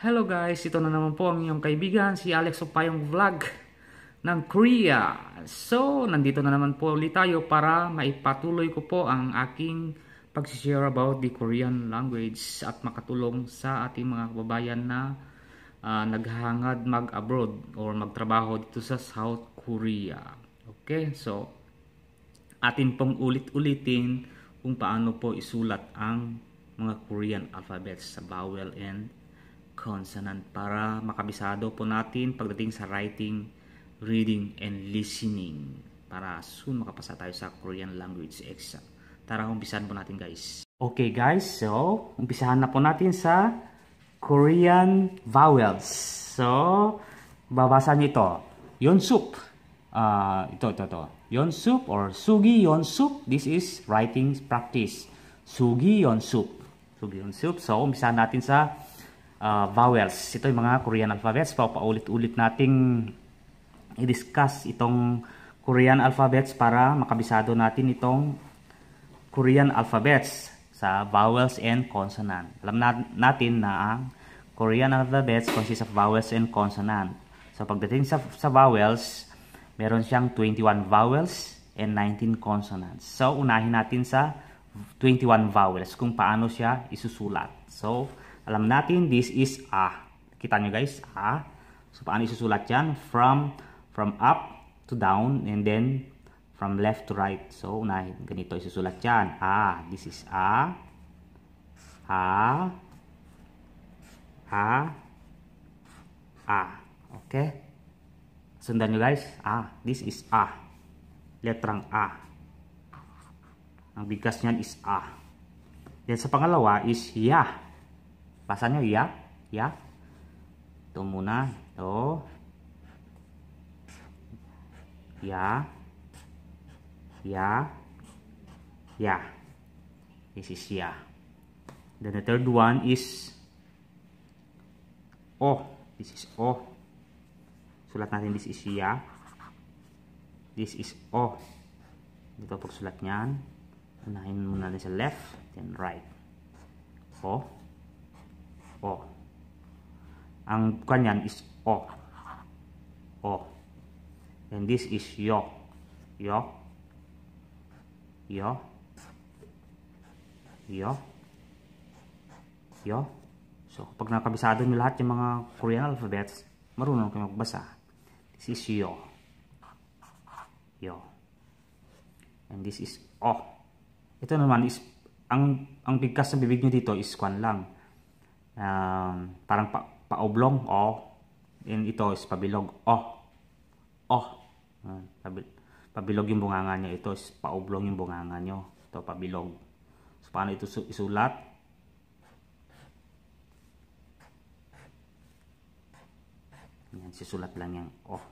Hello guys, ito na naman po ang inyong kaibigan, si Alex Opayong Vlog ng Korea. So, nandito na naman po ulit tayo para maipatuloy ko po ang aking pag-share about the Korean language at makatulong sa ating mga kababayan na uh, ah, naghangad mag-abroad or magtrabaho dito sa South Korea. Okay, so atin pong ulit-ulitin kung paano po isulat ang mga Korean alphabets sa vowel and consonant para makabisado po natin pagdating sa writing, reading, and listening para soon makapasa tayo sa Korean language exam. Tara, umpisahan po natin guys. Okay guys, so umpisahan na po natin sa Korean vowels. So, babasa niyo ito. Yonsup. Uh, ah, ito, ito, ito. Yonsup or Sugi Yonsup. This is writing practice. Sugi Yonsup. Sugi Yonsup. So, umpisahan natin sa uh, vowels. Ito yung mga Korean alphabets. Paulit-ulit nating i-discuss itong Korean alphabets para makabisado natin itong Korean alphabets sa vowels and consonant. Alam na natin na ang Korean alphabets consists of vowels and consonant. So pagdating sa, sa vowels, meron siyang 21 vowels and 19 consonants. So unahin natin sa 21 vowels kung paano siya isusulat. So alam natin, this is a. Kita nyo guys, a. So, paano isusulat yan? From, from up to down and then from left to right. So, unahin. Ganito isusulat yan. A. This is a. A. A. A. Okay? Sundan nyo guys. A. This is a. Letrang A. Ang bigas niyan is A. Yan sa pangalawa is ya. Pasannya ya, ya. Tomuna to. Ya. Ya. Ya. This is ya. Then the third one is oh. This is oh. Sulat natin this is ya. This is oh. Dito pag sulat niyan. Unahin muna natin sa left, then right. Oh. O. Ang kanyan is O. O. And this is Yo. Yo. Yo. Yo. Yo. So, pag nakabisado nyo lahat yung mga Korean alphabets, marunong kayo magbasa. This is Yo. Yo. And this is O. Ito naman is, ang, ang bigkas ng bibig nyo dito is kwan lang um, parang pa, paoblong o oh. and ito is pabilog o o uh, pabilog yung bunganga niya ito is paoblong yung bunganga niyo ito pabilog so paano ito isulat yan sisulat lang yan o oh.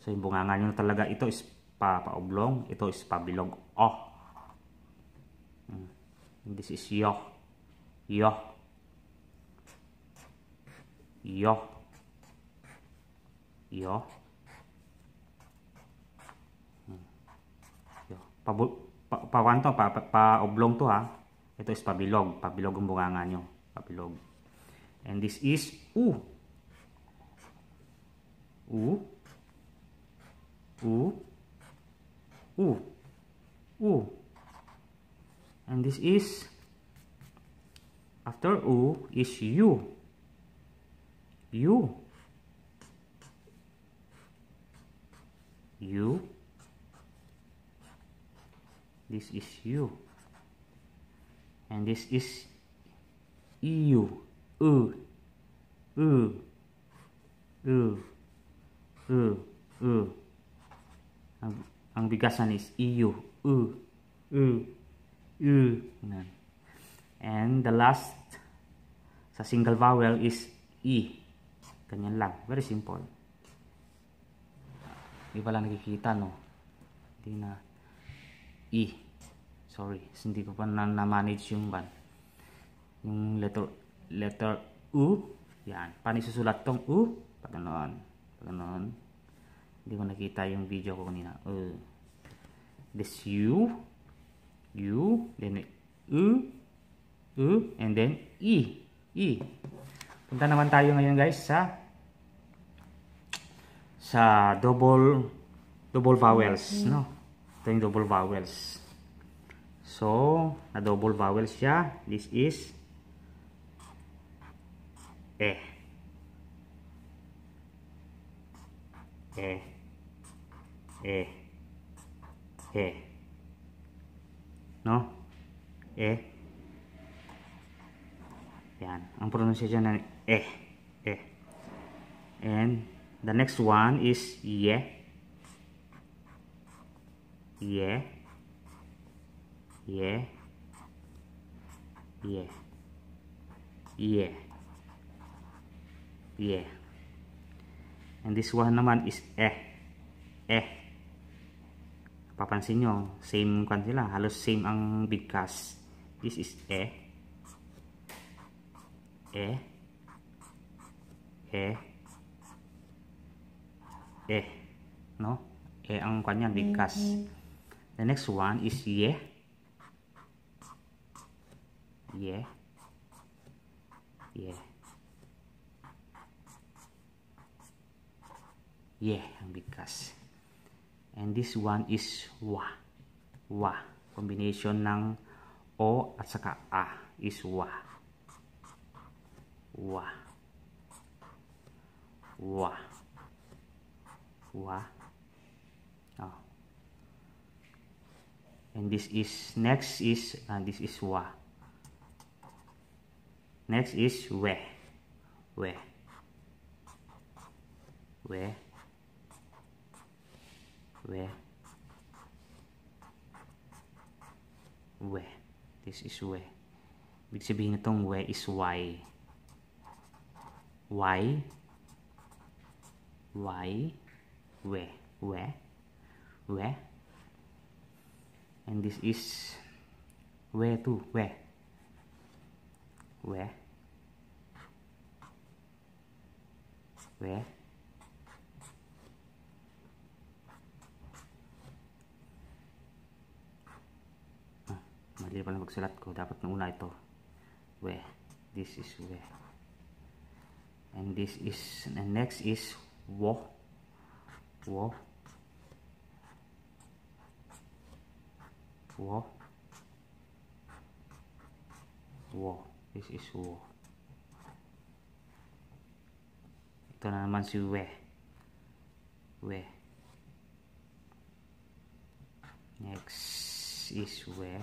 so yung bunganga niyo talaga ito is pa paoblong ito is pabilog o oh. hmm. this is yo yo 여, 여, 여. pa, pa, pa, to, pa, pa, oblong to ha. Ito is pabilog. Pabilog ang bunganga nyo. Pabilog. And this is U. U. U. U. U. And this is, after U, is U. U U this is U and this is EU U U U U U ang, ang bigasan is EU U U U and the last sa single vowel is E Ganyan lang. Very simple. Hindi pala nakikita, no? Hindi na... E. Sorry. Hindi ko pa na-manage yung ban. Yung letter, letter U. Yan. Paano susulat tong U? Paganoon. Paganoon. Pag ganoon. Hindi ko nakita yung video ko kanina. U. This U. U. Then U. U. And then E. E. Punta naman tayo ngayon guys sa sa double double vowels, no? Ito yung double vowels. So, na double vowels siya. This is eh. Eh. Eh. Eh. No? Eh. Yan. Ang pronunciation ng eh. Eh. And The next one is ye. Ye. Ye. Ye. Ye. Ye. And this one naman is eh. Eh. Papansin nyo, same kan sila. Halos same ang bigkas. This is eh. Eh. Eh e no e ang kanya bigkas mm -hmm. the next one is ye ye ye ye ang bigkas and this one is wa wa combination ng o at saka a is wa wa wa kuha. Oh. And this is, next is, uh, this is wa. Next is we. We. We. We. We. This is we. Ibig sabihin na itong we is why. Why? Why? W, W, W, and this is W to W, W, W. Ah, mali pala magsulat ko dapat nung una ito where this is where and this is and next is walk whoa, whoa, whoa. This is whoa. Ito na naman si we. We. Next is where.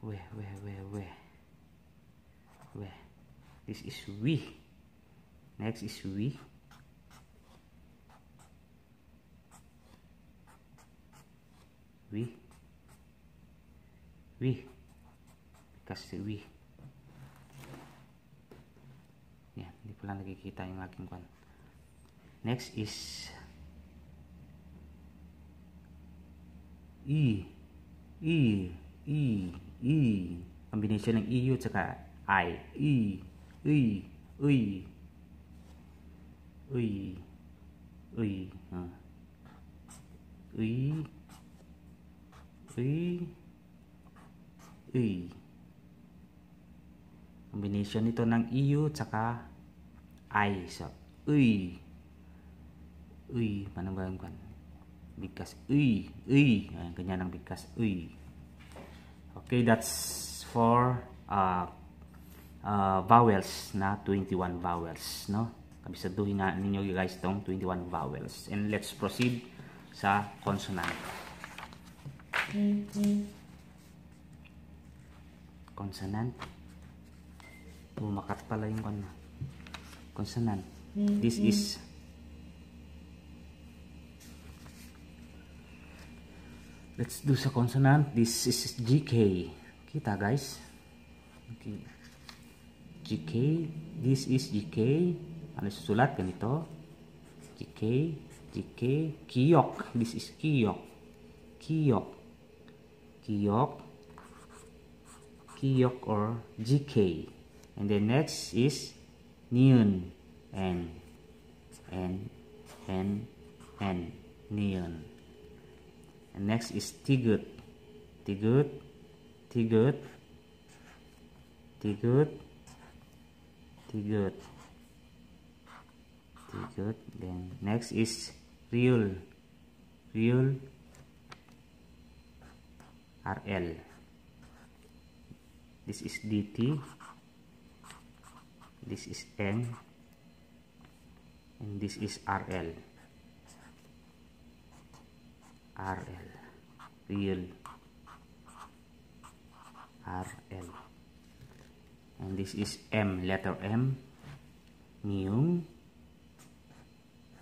where where where where where this is we next is we we we because we yan hindi lagi kita yang aking kwan next is e e e E combination yang iu tsaka i E E E E E i i i combination ito ng iu tsaka i so E E paano ba yung kan bigkas i i ganyan ang bigkas i nah, Okay, that's for uh, uh, vowels na 21 vowels, no? Kabisaduhin na ninyo guys tong 21 vowels. And let's proceed sa consonant. Consonant. Bumakat pala yung ano. Consonant. This is let's do sa consonant this is GK kita guys okay. GK this is GK ano susulat ganito GK GK Kiyok this is Kiyok Kiyok Kiyok Kiyok or GK and the next is neon and and and and neon and next is Tigut Tigut Tigut Tigut Tigut Tigut then next is Riul Riul RL this is DT this is N and this is RL RL real RL and this is M letter M mu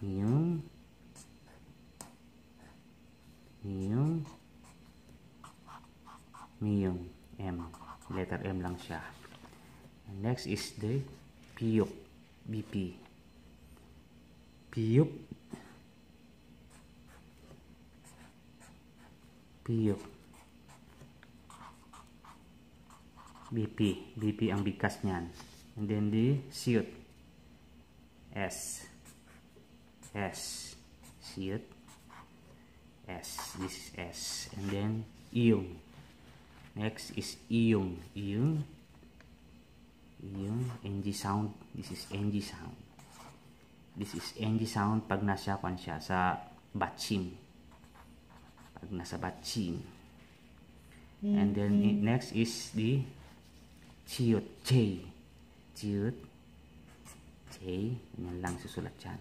mu mu mu M letter M lang siya and next is the piyok BP piyok Pio. BP. BP ang bigkas niyan. And then the suit. S. S. Suit. S. This is S. And then Iyong. Next is Iyong. Iyong. Iyong. NG sound. This is NG sound. This is NG sound pag nasa kwan siya sa batchim at nasa batchin. Mm-hmm. And then next is the chiyot J. Chiyot J. Ganyan lang susulat yan.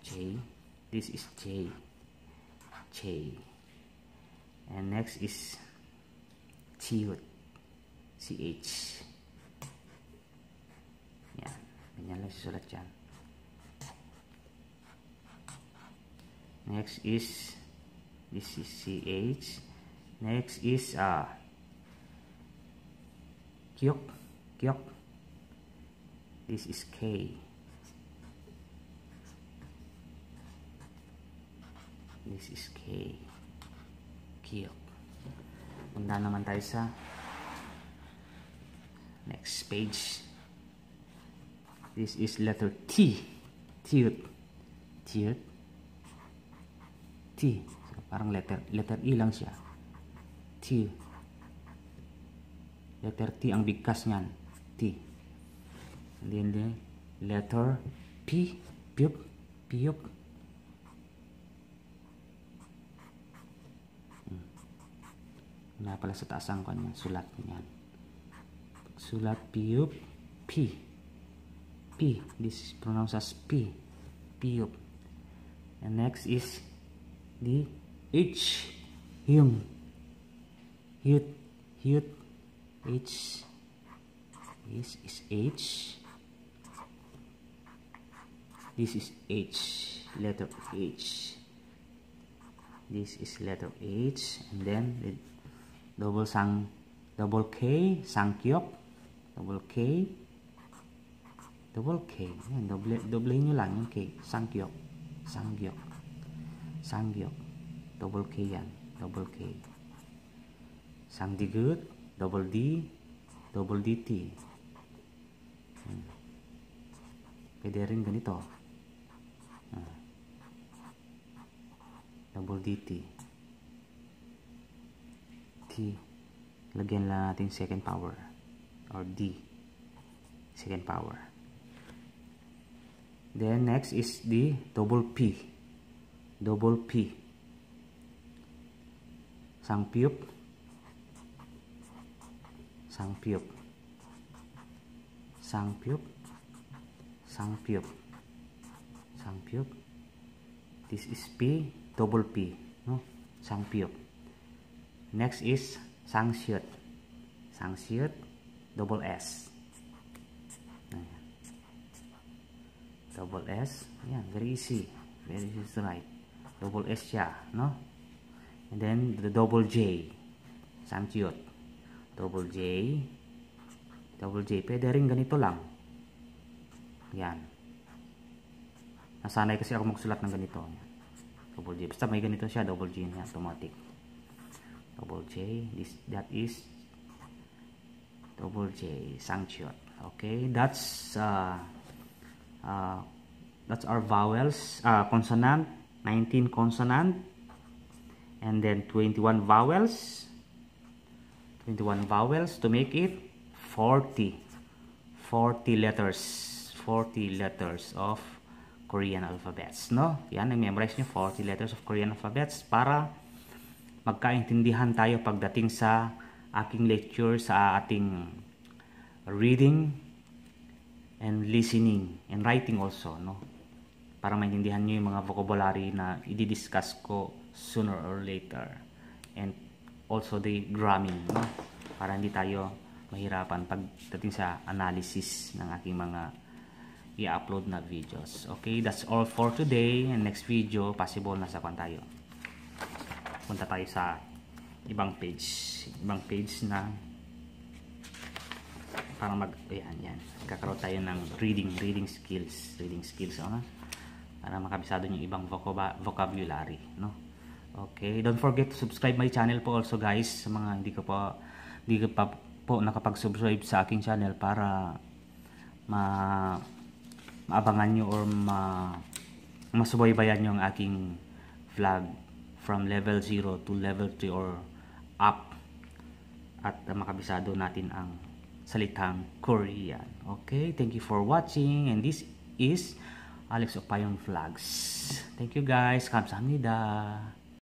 J. This is J. Chay. And next is chiyot. CH. Yan. Ganyan lang susulat yan. Next is This is CH. Next is uh, Kyok. Kyok. This is K. This is K. Kyok. Punta naman tayo sa next page. This is letter T. Tilt. T. T. Parang letter, letter E lang siya. T. Letter T ang bigkas niyan. T. And then, then letter P. Piyok. Piyok. na pala sa taas ang kanya. Sulat niyan. Sulat piyok. P. P. This is pronounced as P. Piyok. And next is the H him hit hit H this is H this is H letter H this is letter H and then double sang double K sangkyok double K double K double double nyo lang yung K sangkyok sangkyok sangkyok double K yan double K sangdigut double D double DT hmm. pwede rin ganito hmm. double DT T lagyan lang natin second power or D second power then next is the double P double P sang piup sang piup sang piup sang piup sang piup this is p double p no sang piup next is sang siut sang siut double s nah, ya. double s yeah very easy very easy to write double s ya no and then the double J samchiyot double J double J pwede rin ganito lang yan nasanay kasi ako magsulat ng ganito double J basta may ganito siya double J niya, automatic double J this that is double J samchiyot okay that's uh, uh, that's our vowels uh, consonant 19 consonant and then 21 vowels 21 vowels to make it 40 40 letters 40 letters of Korean alphabets no yan i-memorize niyo 40 letters of Korean alphabets para magkaintindihan tayo pagdating sa aking lecture sa ating reading and listening and writing also no para maintindihan nyo yung mga vocabulary na i-discuss ko sooner or later. And also the grammar no? para hindi tayo mahirapan pagdating sa analysis ng aking mga i-upload na videos. Okay, that's all for today. And next video, possible nasa kwan tayo. Punta tayo sa ibang page. Ibang page na para mag, ayan, yan. Kakaroon tayo ng reading, reading skills. Reading skills, ano? para makabisado yung ibang vocabulary no okay don't forget to subscribe my channel po also guys sa mga hindi ko po hindi ko pa po nakapag-subscribe sa aking channel para ma maabangan niyo or ma masubaybayan niyo ang aking vlog from level 0 to level 3 or up at makabisado natin ang salitang Korean. Okay, thank you for watching and this is Alex Opayon Flags. Thank you guys. Kamsahamnida.